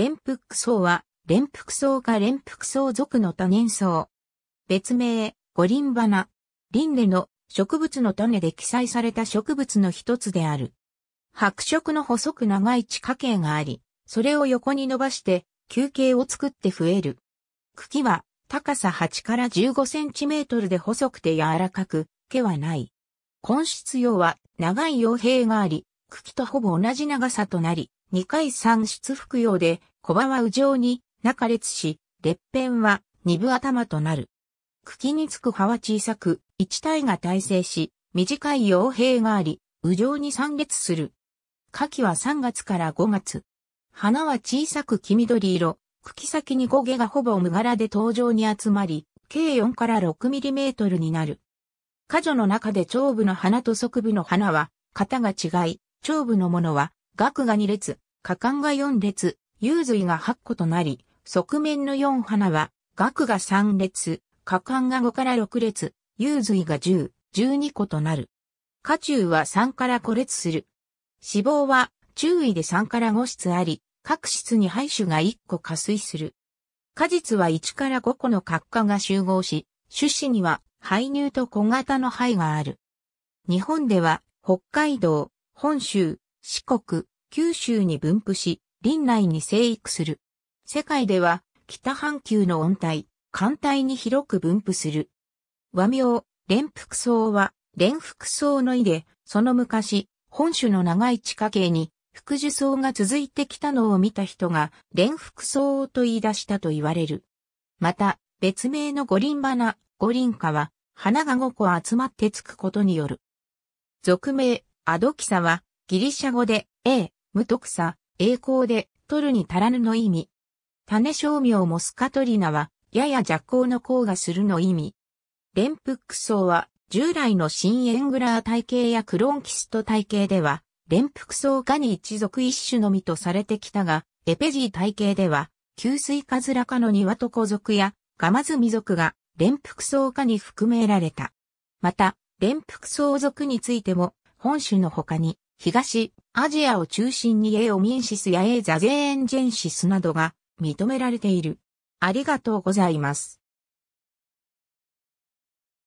連服草は、連服草か連服草属の多年草。別名、五輪花。輪での植物の種で記載された植物の一つである。白色の細く長い地下茎があり、それを横に伸ばして球形を作って増える。茎は高さ8から15センチメートルで細くて柔らかく、毛はない。根室葉は長い葉兵があり、茎とほぼ同じ長さとなり、2回3出服用で、小葉は右上に中列し、列辺は二部頭となる。茎につく葉は小さく、一体が耐性し、短い傭兵があり、右上に三列する。花期は3月から5月。花は小さく黄緑色、茎先に焦げがほぼ無柄で頭上に集まり、計4から6ミリメートルになる。花女の中で長部の花と側部の花は、型が違い、長部のものは額が2列、果敢が4列、幽髄が8個となり、側面の4花は、額が3列、果敢が5から6列、幽髄が10、12個となる。下中は3から5列する。脂肪は、中位で3から5室あり、各室に排種が1個加水する。果実は1から5個の角化が集合し、種子には排乳と小型の肺がある。日本では、北海道、本州、四国、九州に分布し、林内に生育する。世界では、北半球の温帯、寒帯に広く分布する。和名、連福草は、連福草の意で、その昔、本種の長い地下茎に、副樹草が続いてきたのを見た人が、連福草と言い出したと言われる。また、別名の五輪花、五輪花は、花が5個集まってつくことによる。俗名、アドキサは、ギリシャ語で、A、無徳さ、栄光で、取るに足らぬの意味。種商名モスカトリナは、やや弱光の光がするの意味。連服層は、従来の新エングラー体系やクロンキスト体系では、連服層科に一族一種のみとされてきたが、エペジー体系では、吸水カズラ科の庭と古族や、ガマズミ族が、連服層科に含められた。また、連服層族についても、本種の他に、東、アジアを中心にエオミンシスやエーザゼーンジェンシスなどが認められている。ありがとうございます。